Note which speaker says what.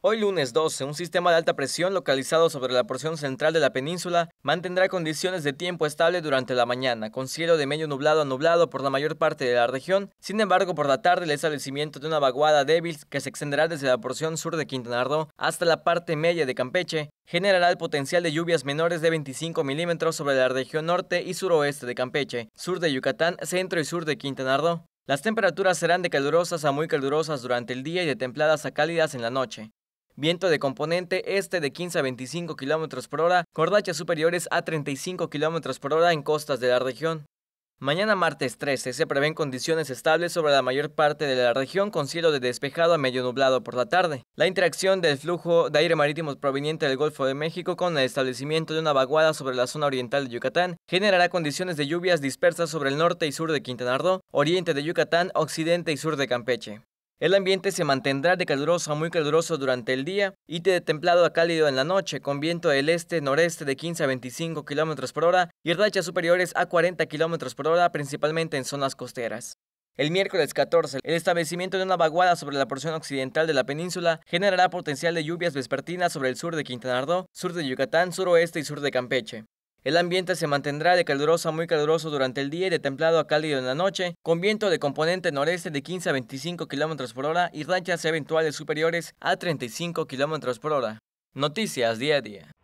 Speaker 1: Hoy lunes 12, un sistema de alta presión localizado sobre la porción central de la península mantendrá condiciones de tiempo estable durante la mañana, con cielo de medio nublado a nublado por la mayor parte de la región. Sin embargo, por la tarde el establecimiento de una vaguada débil que se extenderá desde la porción sur de Quintana Roo hasta la parte media de Campeche generará el potencial de lluvias menores de 25 milímetros sobre la región norte y suroeste de Campeche, sur de Yucatán, centro y sur de Quintana Roo. Las temperaturas serán de calurosas a muy calurosas durante el día y de templadas a cálidas en la noche viento de componente este de 15 a 25 km por hora, cordachas superiores a 35 km por hora en costas de la región. Mañana martes 13 se prevén condiciones estables sobre la mayor parte de la región con cielo de despejado a medio nublado por la tarde. La interacción del flujo de aire marítimo proveniente del Golfo de México con el establecimiento de una vaguada sobre la zona oriental de Yucatán generará condiciones de lluvias dispersas sobre el norte y sur de Quintana Roo, oriente de Yucatán, occidente y sur de Campeche. El ambiente se mantendrá de caluroso a muy caluroso durante el día y de templado a cálido en la noche, con viento del este-noreste de 15 a 25 km por hora y rachas superiores a 40 km por hora, principalmente en zonas costeras. El miércoles 14, el establecimiento de una vaguada sobre la porción occidental de la península generará potencial de lluvias vespertinas sobre el sur de Quintana Roo, sur de Yucatán, suroeste y sur de Campeche. El ambiente se mantendrá de caluroso a muy caluroso durante el día y de templado a cálido en la noche, con viento de componente noreste de 15 a 25 km por hora y rachas eventuales superiores a 35 km por hora. Noticias día a día.